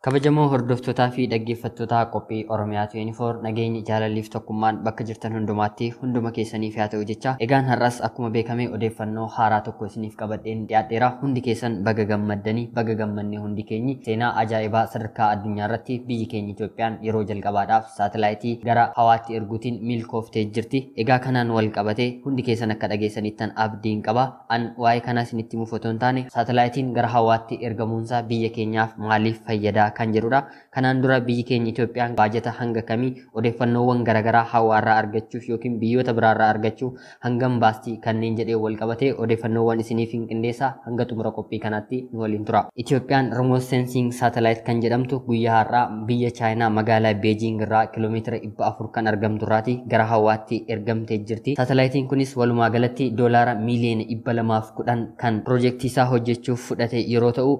Kabajamoo hordoftootaa fi dhaggeeffattoota qophii Oromiyaa 24 nageenyi jaalaliif tokkummaan bakka jirtan hundumaatti hunduma keessaniif haa ta'u jecha egaan har'as akkuma beekame odeeffannoo haaraa tokko isiniif qabadheen dhiyaadheera hundi keessan baga gammaddanii baga gammadne hundi keenyi seenaa ajaa'ibaa sadarkaa addunyaarratti biyya biyyi keenya Itoophiyaan yeroo jalqabaadhaaf saatalaayitii gara hawaatti erguutiin milkooftee jirti egaa kanaan wal hundi keessan akka dhageessanittan abdiin qaba an waa'ee mufatoon taane biyya keenyaaf maaliif kan jedhudha. Kanaan dura biyyi keenya Itoophiyaan baajata hanga kamii odeeffannoowwan hawaa irraa argachuuf yookiin biyyoota irraa argachuuf hangam baasti kanneen jedhee wal qabate odeeffannoowwan isiniif hin qindeessa hanga xumura qophii kanaatti nu waliin tura. Itoophiyaan remote sensing satellite kan jedhamtu guyyaa haaraa biyya Chaayinaa magaalaa Beejiing irraa kiiloomeetira dhibba afur kan argamtu irraati gara hawaatti ergamtee jirti. Satalaayitiin kunis walumaa doolaara miiliyoona dhibba lamaaf kudhan kan piroojeektii isaa hojjechuuf fudhate yeroo ta'u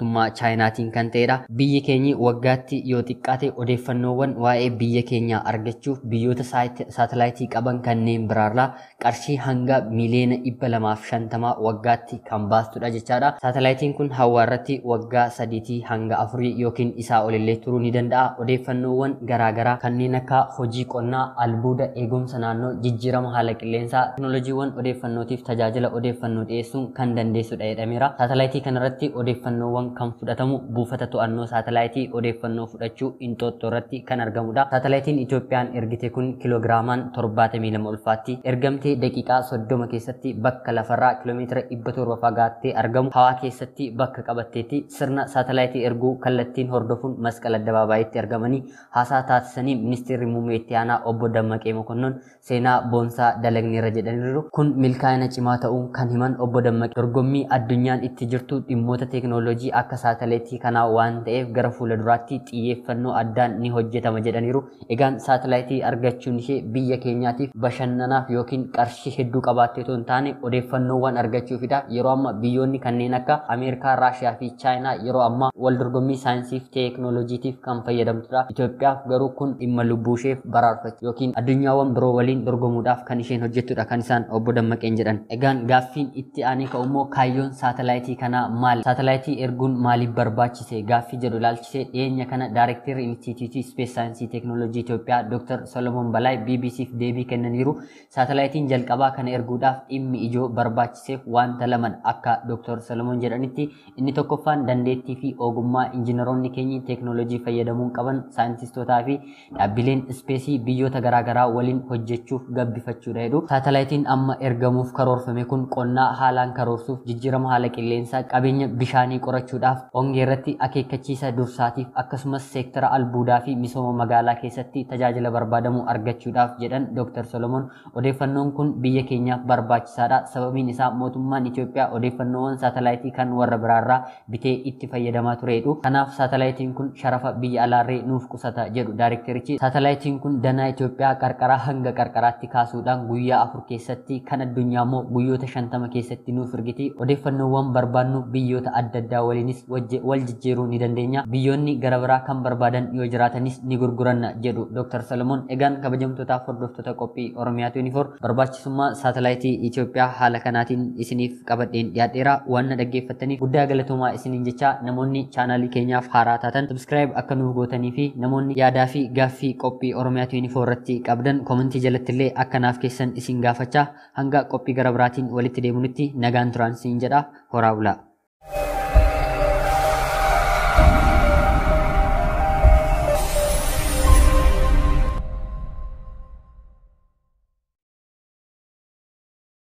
mootummaa chaayinaatiin kan ta'edha. Biyyi keenya waggaatti yoo xiqqaate odeeffannoowwan waa'ee biyya keenyaa argachuuf biyyoota saatalaayitii qaban kanneen biraarraa qarshii hanga miliyoona dhibba lamaaf shantamaa waggaatti kan baastudha jechaadha. Saatalaayitiin kun irratti waggaa sadiitii hanga afurii yookiin isaa olillee turuu ni danda'a. Odeeffannoowwan garaagaraa kanneen akka hojii qonnaa, albuuda, eegumsa naannoo, jijjiirama haala qilleensaa, teknooloojiiwwan odeeffannootiif tajaajila odeeffannoo dhiyeessuun kan jedhameera. kan fudhatamu buufata to'annoo saatalaayitii odeeffannoo fudhachuu Inxooxxoo irratti kan argamuudha Saatalaayitiin Itoophiyaan ergite kun kiloogiraamaan 72 ulfaatti ergamtee daqiiqaa soddoma keessatti bakka lafarraa kilomeetira fagaatte fagaattee argamu hawaa keessatti bakka qabatteetti sirna saatalaayitii erguu kallattiin hordofuun masqal argamanii haasaa taasisanii ministeerri muummee itti aanaa obbo Dammaqee Mokonnon seenaa boonsaa dalagneera jedhaniiru. Kun milkaa'ina cimaa ta'uu kan himan obbo Dammaqee dorgommii addunyaan itti jirtu dhimmoota teekinooloojii akka saatalaaytii kanaa waan ta'eef gara fuula duraatti xiyyeeffannoo addaan ni hojjetama jedhaniiru. Egaan saatalaaytii argachuun ishee biyya keenyaatiif bashannanaaf yookiin qarshii hedduu qabaattee osoo taane odeeffannoowwan argachuu Yeroo amma biyyoonni kanneen akka Ameerikaa, Raashiyaa fi Chaayinaa yeroo ammaa waldorgommii saayinsiif teeknooloojiitiif kan fayyadamtudha. Itoophiyaaf garuu kun dhimma lubbuusheef isheef yookiin addunyaawwan biroo waliin dorgomuudhaaf kan isheen hojjettudha kan isaan obbo Dammaqeen jedhan. Egaan gaaffiin itti aanee ka'ummoo kaayyoon kanaa kun maaliif barbaachise gaaffii jedhu ilaalchisee dhiyeenya kana daayirektiirri Inistitiitii Ispees Saayinsii Teeknooloojii Itoophiyaa Dr. Solomoon Balaay BBCif deebii kennaniiru. Saatalaayitiin jalqabaa kana erguudhaaf dhimmi ijoo barbaachiseef waanta laman akka Dr. Solomoon jedhanitti inni tokkoffaan dandeettii fi ogummaa injiinaroonni keenya teeknooloojii fayyadamuun qaban saayintistootaa fi dhaabbileen ispeesii biyyoota garaagaraa waliin hojjechuuf gabbifachuu jedhu. Saatalaayitiin amma ergamuuf karoorfame kun qonnaa haalaan karoorsuuf jijjiirama haala hojjechuudhaaf ongeerratti akeekkachiisa dursaatiif akkasumas seektara albuudaa fi misooma magaalaa keessatti tajaajila barbaadamu argachuudhaaf jedhan Dr. Solomoon odeeffannoon kun biyya keenyaaf barbaachisaadha. Sababiin isaa mootummaan itiyoophiyaa odeeffannoowwan saatalaayitii kan warra biraarraa bitee itti fayyadamaa tureedhu Kanaaf saatalaayitiin kun sharafa biyya alaarree nuuf qusata jedhu daayrekterichi. Saatalaayitiin kun danaa itiyoophiyaa qarqaraa hanga qarqaraatti kaasuudhaan guyyaa afur keessatti kan addunyaa immoo guyyoota shantama keessatti nuuf ergiti odeeffannoowwan barbaannu biyyoota adda addaa waliin keenis wal jijjiiruu ni dandeenya biyyoonni gara biraa kan barbaadan yoo jiraatanis ni gurguranna jedhu Dr. Salomoon egaan kabajamtootaaf hordoftoota qophii Oromiyaatu Unifor barbaachisummaa saatalaayitii Itoophiyaa haala kanaatiin isiniif qabadheen dhiyaadheera waan dhaggeeffattaniif guddaa galatumaa isiniin jecha namoonni chaanaalii keenyaaf haaraa taatan subscribe akka nuuf gootanii fi namoonni yaadaa fi gaaffii qophii Oromiyaatu Unifor irratti qabdan koomentii jalattillee akka naaf keessan isin gaafachaa hanga qophii gara biraatiin walitti deemunutti